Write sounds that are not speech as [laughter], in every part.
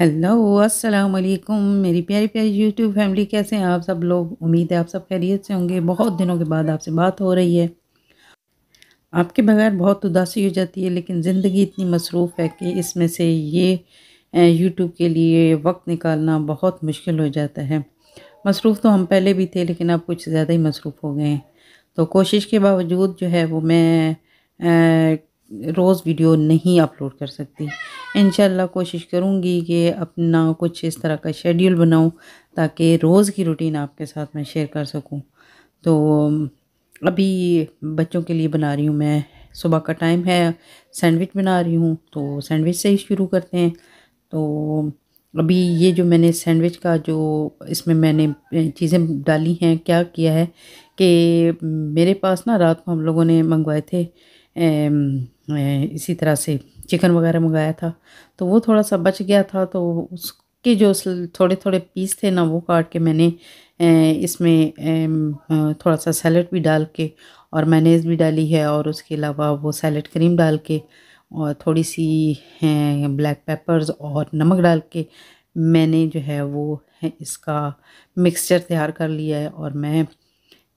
Hello अस्सलाम वालेकुम मेरी प्यारी प्यारी यूट्यूब फैमिली कैसे हैं आप सब लोग उम्मीद है आप सब खैरियत से होंगे बहुत दिनों के बाद आपसे बात हो रही है आपके बगैर बहुत उदासी हो जाती है लेकिन ज़िंदगी इतनी मसरूफ़ है कि इसमें से ये यूट्यूब के लिए वक्त निकालना बहुत मुश्किल हो जाता है मसरूफ़ तो हम पहले भी थे लेकिन अब कुछ ज़्यादा ही मसरूफ़ हो गए हैं तो कोशिश के बावजूद जो है वो मैं रोज़ वीडियो नहीं अपलोड कर सकती इन कोशिश करूँगी कि अपना कुछ इस तरह का शेड्यूल बनाऊँ ताकि रोज़ की रूटीन आपके साथ मैं शेयर कर सकूँ तो अभी बच्चों के लिए बना रही हूँ मैं सुबह का टाइम है सैंडविच बना रही हूँ तो सैंडविच से ही शुरू करते हैं तो अभी ये जो मैंने सैंडविच का जो इसमें मैंने चीज़ें डाली हैं क्या किया है कि मेरे पास ना रात को हम लोगों ने मंगवाए थे ए, ए, इसी तरह से चिकन वगैरह मंगाया था तो वो थोड़ा सा बच गया था तो उसके जो थोड़े थोड़े पीस थे ना वो काट के मैंने इसमें थोड़ा सा सैलड भी डाल के और मैनेज भी डाली है और उसके अलावा वो सैलड क्रीम डाल के और थोड़ी सी ब्लैक पेपर्स और नमक डाल के मैंने जो है वो इसका मिक्सचर तैयार कर लिया है और मैं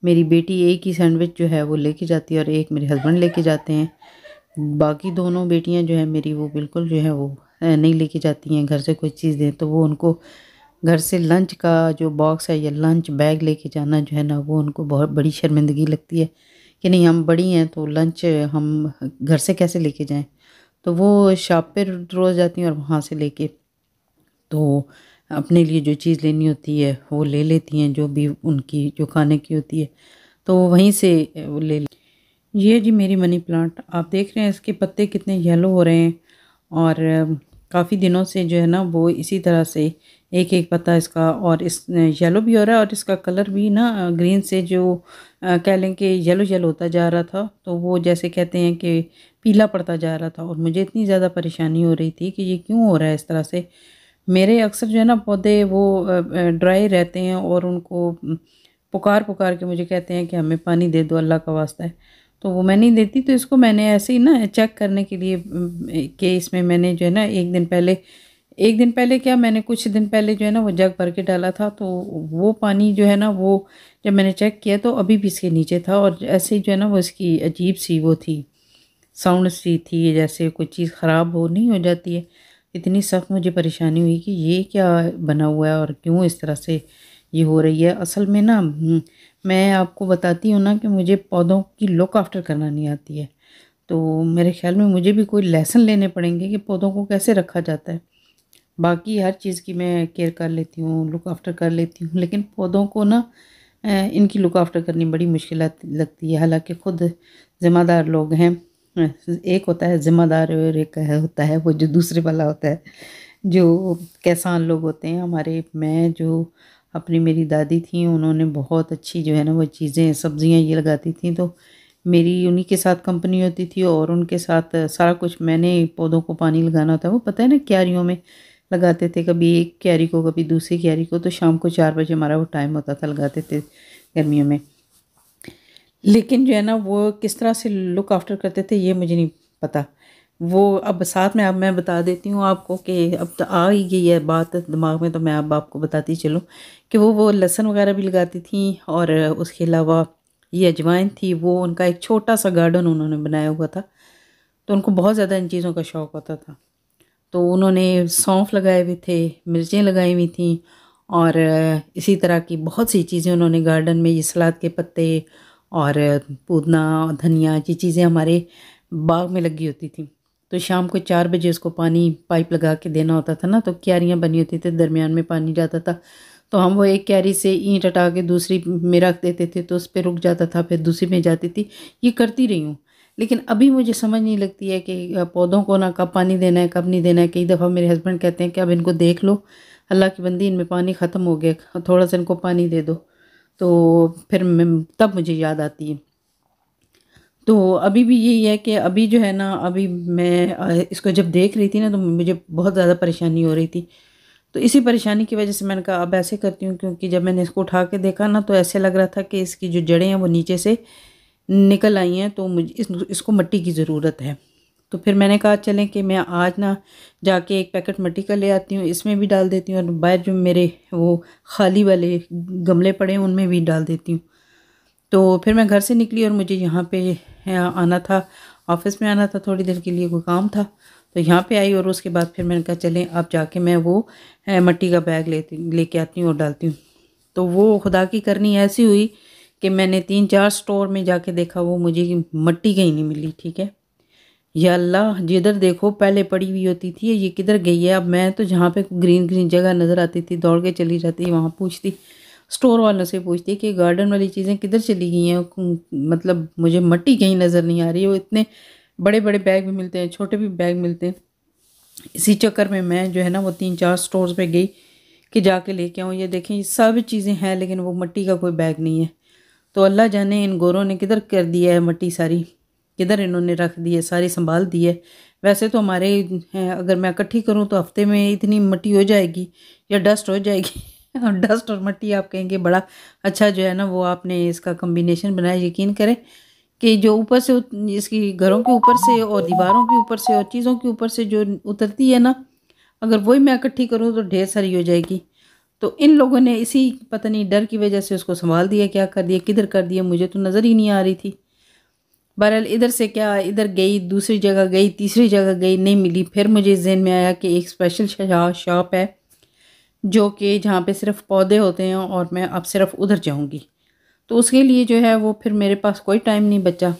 मेरी बेटी एक ही सैंडविच जो है वो लेके जाती है और एक मेरे हस्बैंड लेके जाते हैं बाकी दोनों बेटियां जो है मेरी वो बिल्कुल जो है वो नहीं लेके जाती हैं घर से कोई चीज़ दें तो वो उनको घर से लंच का जो बॉक्स है या लंच बैग लेके जाना जो है ना वो उनको बहुत बड़ी शर्मिंदगी लगती है कि नहीं हम बड़ी हैं तो लंच हम घर से कैसे लेके जाएं तो वो शॉप पर रोज़ जाती हैं और वहाँ से लेके तो अपने लिए जो चीज़ लेनी होती है वो ले लेती हैं जो भी उनकी जो खाने की होती है तो वहीं से वो ले ले। ये जी मेरी मनी प्लांट आप देख रहे हैं इसके पत्ते कितने येलो हो रहे हैं और काफ़ी दिनों से जो है ना वो इसी तरह से एक एक पत्ता इसका और इस येलो भी हो रहा है और इसका कलर भी ना ग्रीन से जो कह लें कि येलो येलो होता जा रहा था तो वो जैसे कहते हैं कि पीला पड़ता जा रहा था और मुझे इतनी ज़्यादा परेशानी हो रही थी कि ये क्यों हो रहा है इस तरह से मेरे अक्सर जो है ना पौधे वो ड्राई रहते हैं और उनको पुकार पुकार के मुझे कहते हैं कि हमें पानी दे दो अल्लाह का वास्ता है तो वो मैं नहीं देती तो इसको मैंने ऐसे ही ना चेक करने के लिए के इसमें मैंने जो है ना एक दिन पहले एक दिन पहले क्या मैंने कुछ दिन पहले जो है ना वो जग भर के डाला था तो वो पानी जो है ना वो जब मैंने चेक किया तो अभी भी इसके नीचे था और ऐसे ही जो है ना वो इसकी अजीब सी वो थी साउंड सी थी जैसे कोई चीज़ ख़राब हो नहीं हो जाती है इतनी सख्त मुझे परेशानी हुई कि ये क्या बना हुआ है और क्यों इस तरह से ये हो रही है असल में ना मैं आपको बताती हूँ ना कि मुझे पौधों की लुक आफ्टर करना नहीं आती है तो मेरे ख्याल में मुझे भी कोई लेसन लेने पड़ेंगे कि पौधों को कैसे रखा जाता है बाकी हर चीज़ की मैं केयर कर लेती हूँ लुक आफ्टर कर लेती हूँ लेकिन पौधों को ना इनकी लुक आफ्टर करनी बड़ी मुश्किल लगती है हालांकि ख़ुद ज़िम्मेदार लोग हैं एक होता है ज़िम्मेदार और एक होता है वो जो दूसरे वाला होता है जो कैसान लोग होते हैं हमारे मैं जो अपनी मेरी दादी थी उन्होंने बहुत अच्छी जो है ना वो चीज़ें सब्ज़ियाँ ये लगाती थी तो मेरी उन्हीं के साथ कंपनी होती थी और उनके साथ सारा कुछ मैंने पौधों को पानी लगाना होता वो पता है ना क्यारियों में लगाते थे कभी एक क्यारी को कभी दूसरी क्यारी को तो शाम को चार बजे हमारा वो टाइम होता था लगाते थे गर्मियों में लेकिन जो है ना वो किस तरह से लुक आफ्टर करते थे ये मुझे नहीं पता वो अब साथ में अब मैं बता देती हूँ आपको कि अब तो आ ही गई है बात दिमाग में तो मैं अब आपको बताती चलूँ कि वो वो लहसन वगैरह भी लगाती थी और उसके अलावा ये अजवाइन थी वो उनका एक छोटा सा गार्डन उन्होंने बनाया हुआ था तो उनको बहुत ज़्यादा इन चीज़ों का शौक़ होता था तो उन्होंने सौंफ लगाए हुए थे मिर्चें लगाई हुई थी और इसी तरह की बहुत सी चीज़ें उन्होंने गार्डन में ये सलाद के पत्ते और पूदना धनिया ये चीज़ें हमारे बाग में लगी होती थी तो शाम को चार बजे उसको पानी पाइप लगा के देना होता था ना तो क्यारियाँ बनी होती थी दरमियान में पानी जाता था तो हम वो एक क्यारी से ईंट हटा के दूसरी में रख देते थे तो उस पर रुक जाता था फिर दूसरी में जाती थी ये करती रही हूँ लेकिन अभी मुझे समझ नहीं लगती है कि पौधों को ना कब पानी देना है कब नहीं देना है कई दफ़ा मेरे हस्बैंड कहते हैं कि अब इनको देख लो अल्लाह की बंदी इनमें पानी ख़त्म हो गया थोड़ा सा इनको पानी दे दो तो फिर तब मुझे याद आती है तो अभी भी यही है कि अभी जो है ना अभी मैं इसको जब देख रही थी ना तो मुझे बहुत ज़्यादा परेशानी हो रही थी तो इसी परेशानी की वजह से मैंने कहा अब ऐसे करती हूँ क्योंकि जब मैंने इसको उठा के देखा ना तो ऐसे लग रहा था कि इसकी जो जड़ें हैं वो नीचे से निकल आई हैं तो मुझे इस, इसको मट्टी की ज़रूरत है तो फिर मैंने कहा चलें कि मैं आज ना जाके एक पैकेट मट्टी का ले आती हूँ इसमें भी डाल देती हूँ और बाहर जो मेरे वो खाली वाले गमले पड़े हैं उनमें भी डाल देती हूँ तो फिर मैं घर से निकली और मुझे यहाँ पे आना था ऑफिस में आना था थोड़ी देर के लिए कोई काम था तो यहाँ पे आई और उसके बाद फिर मैंने कहा चलें अब जाके मैं वो मट्टी का बैग लेती लेके आती हूँ और डालती हूँ तो वो खुदा की करनी ऐसी हुई कि मैंने तीन चार स्टोर में जाके देखा वो मुझे मट्टी कहीं नहीं मिली ठीक है या अल्लाह जिधर देखो पहले पड़ी हुई होती थी ये किधर गई है अब मैं तो जहाँ पे ग्रीन ग्रीन जगह नज़र आती थी दौड़ के चली जाती वहाँ पूछती स्टोर वालों से पूछती कि गार्डन वाली चीज़ें किधर चली गई हैं मतलब मुझे मट्टी कहीं नज़र नहीं आ रही वो इतने बड़े बड़े बैग भी मिलते हैं छोटे भी बैग मिलते हैं इसी चक्कर में मैं जो है ना वो तीन चार स्टोर्स पे गई कि जाके लेके आऊँ ये देखें ये सब चीज़ें हैं लेकिन वो मट्टी का कोई बैग नहीं है तो अल्लाह जाने इन गोरों ने किधर कर दिया है मट्टी सारी किधर इन्होंने रख दी है सारी संभाल दी है वैसे तो हमारे अगर मैं इकट्ठी करूँ तो हफ्ते में इतनी मट्टी हो जाएगी या डस्ट हो जाएगी डस्ट [laughs] और मट्टी आप कहेंगे बड़ा अच्छा जो है ना वो आपने इसका कम्बिनेशन बनाया यकीन करें कि जो ऊपर से इसकी घरों के ऊपर से और दीवारों के ऊपर से और चीज़ों के ऊपर से जो उतरती है ना अगर वही मैं इकट्ठी करूँ तो ढेर सारी हो जाएगी तो इन लोगों ने इसी पता नहीं डर की वजह से उसको संभाल दिया क्या कर दिया किधर कर दिया मुझे तो नज़र ही नहीं आ रही थी बहरहाल इधर से क्या इधर गई दूसरी जगह गई तीसरी जगह गई नहीं मिली फिर मुझे जहन में आया कि एक स्पेशल शॉप है जो कि जहाँ पे सिर्फ पौधे होते हैं और मैं अब सिर्फ उधर जाऊँगी तो उसके लिए जो है वो फिर मेरे पास कोई टाइम नहीं बचा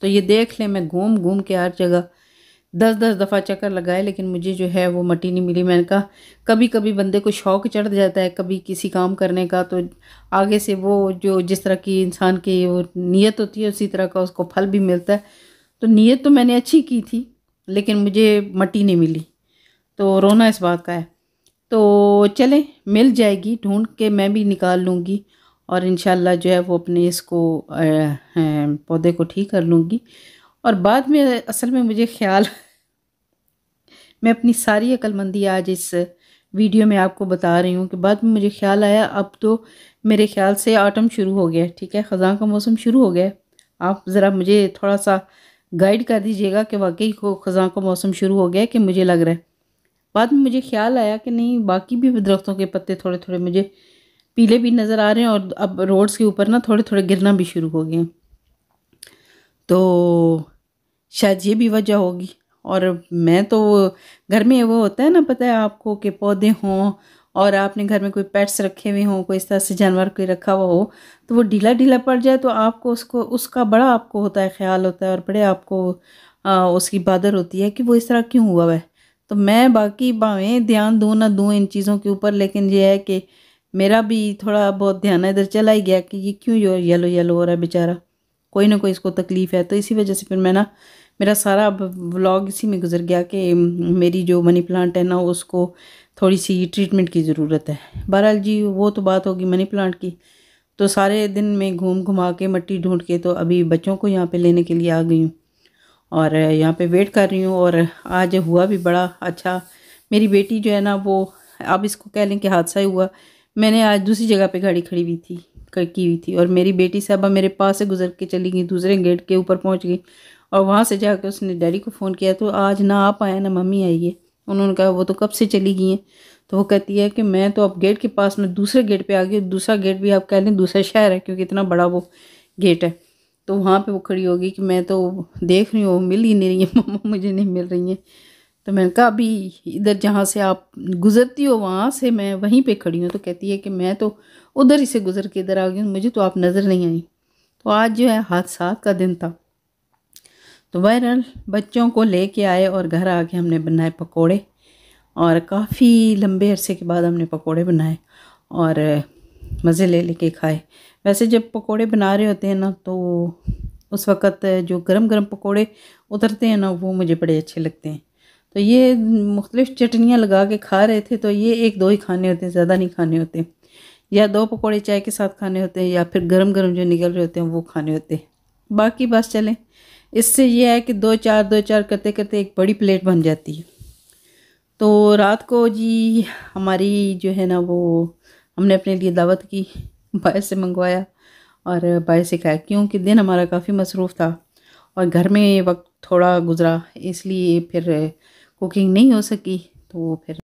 तो ये देख ले मैं घूम घूम के हर जगह दस दस दफ़ा चक्कर लगाए लेकिन मुझे जो है वो मट्टी नहीं मिली मैंने कहा कभी कभी बंदे को शौक चढ़ जाता है कभी किसी काम करने का तो आगे से वो जो जिस तरह की इंसान की वो नीयत होती है उसी तरह का उसको फल भी मिलता है तो नीयत तो मैंने अच्छी की थी लेकिन मुझे मटी नहीं मिली तो रोना इस बात का है तो चलें मिल जाएगी ढूंढ के मैं भी निकाल लूँगी और इन जो है वो अपने इसको पौधे को ठीक कर लूँगी और बाद में असल में मुझे ख्याल [laughs] मैं अपनी सारी अक्लमंदी आज इस वीडियो में आपको बता रही हूँ कि बाद में मुझे ख्याल आया अब तो मेरे ख्याल से आटम शुरू हो गया ठीक है ख़जा का मौसम शुरू हो गया आप ज़रा मुझे थोड़ा सा गाइड कर दीजिएगा कि वाकई को ख़जा का मौसम शुरू हो गया कि मुझे लग रहा है बाद में मुझे ख्याल आया कि नहीं बाकी भी दरख्तों के पत्ते थोड़े थोड़े मुझे पीले भी नज़र आ रहे हैं और अब रोड्स के ऊपर ना थोड़े थोड़े गिरना भी शुरू हो गए तो शायद ये भी वजह होगी और मैं तो घर में वो होता है ना पता है आपको कि पौधे हों और आपने घर में कोई पेट्स रखे हुए हों कोई इस तरह से जानवर कोई रखा हुआ हो तो वो ढीला ढीला पड़ जाए तो आपको उसको उसका बड़ा आपको होता है ख्याल होता है और बड़े आपको आ, उसकी बादर होती है कि वो इस तरह क्यों हुआ है तो मैं बाकी भावें ध्यान दूँ ना दूँ इन चीज़ों के ऊपर लेकिन ये है कि मेरा भी थोड़ा बहुत ध्यान इधर चला ही गया कि ये क्यों येलो येलो हो रहा है बेचारा कोई ना कोई इसको तकलीफ़ है तो इसी वजह से फिर मैं ना मेरा सारा व्लॉग इसी में गुजर गया कि मेरी जो मनी प्लांट है ना उसको थोड़ी सी ट्रीटमेंट की ज़रूरत है बहरहाल जी वो तो बात होगी मनी प्लांट की तो सारे दिन मैं घूम घुमा के मट्टी ढूंढ के तो अभी बच्चों को यहाँ पे लेने के लिए आ गई हूँ और यहाँ पे वेट कर रही हूँ और आज हुआ भी बड़ा अच्छा मेरी बेटी जो है ना वो आप इसको कह लें कि हादसा ही हुआ मैंने आज दूसरी जगह पे गाड़ी खड़ी हुई थी की हुई थी और मेरी बेटी साहबा मेरे पास से गुजर के चली गई दूसरे गेट के ऊपर पहुँच गई और वहाँ से जाकर उसने डैडी को फ़ोन किया तो आज ना आप आए ना मम्मी आई है उन्होंने कहा वो तो कब से चली गई हैं तो वो कहती है कि मैं तो अब गेट के पास में दूसरे गेट पे आ गई दूसरा गेट भी आप कह लें दूसरा शहर है क्योंकि इतना बड़ा वो गेट है तो वहाँ पे वो खड़ी होगी कि मैं तो देख रही हूँ मिल ही नहीं रही है [laughs] मम्मा मुझे नहीं मिल रही है तो मैंने कहा अभी इधर जहाँ से आप गुज़रती हो वहाँ से मैं वहीं पे खड़ी हूँ तो कहती है कि मैं तो उधर ही से गुज़र के इधर आ गई मुझे तो आप नज़र नहीं आई तो आज जो है हादसा का दिन था तो बहरहाल बच्चों को ले कर आए और घर आके हमने बनाए पकौड़े और काफ़ी लंबे अरसे के बाद हमने पकौड़े बनाए और मज़े ले लेके खाए वैसे जब पकोड़े बना रहे होते हैं ना तो उस वक़्त जो गरम गरम पकोड़े उतरते हैं ना वो मुझे बड़े अच्छे लगते हैं तो ये मुख्तलिफ़ चटनियाँ लगा के खा रहे थे तो ये एक दो ही खाने होते हैं ज़्यादा नहीं खाने होते या दो पकोड़े चाय के साथ खाने होते हैं या फिर गरम गरम जो निकल रहे होते हैं वो खाने होते हैं बाकी बस चलें इससे यह है कि दो चार दो चार करते करते एक बड़ी प्लेट बन जाती है तो रात को जी हमारी जो है ना वो हमने अपने लिए दावत की बाय से मंगवाया और बाय से खाया क्योंकि दिन हमारा काफ़ी मसरूफ़ था और घर में वक्त थोड़ा गुज़रा इसलिए फिर कुकिंग नहीं हो सकी तो फिर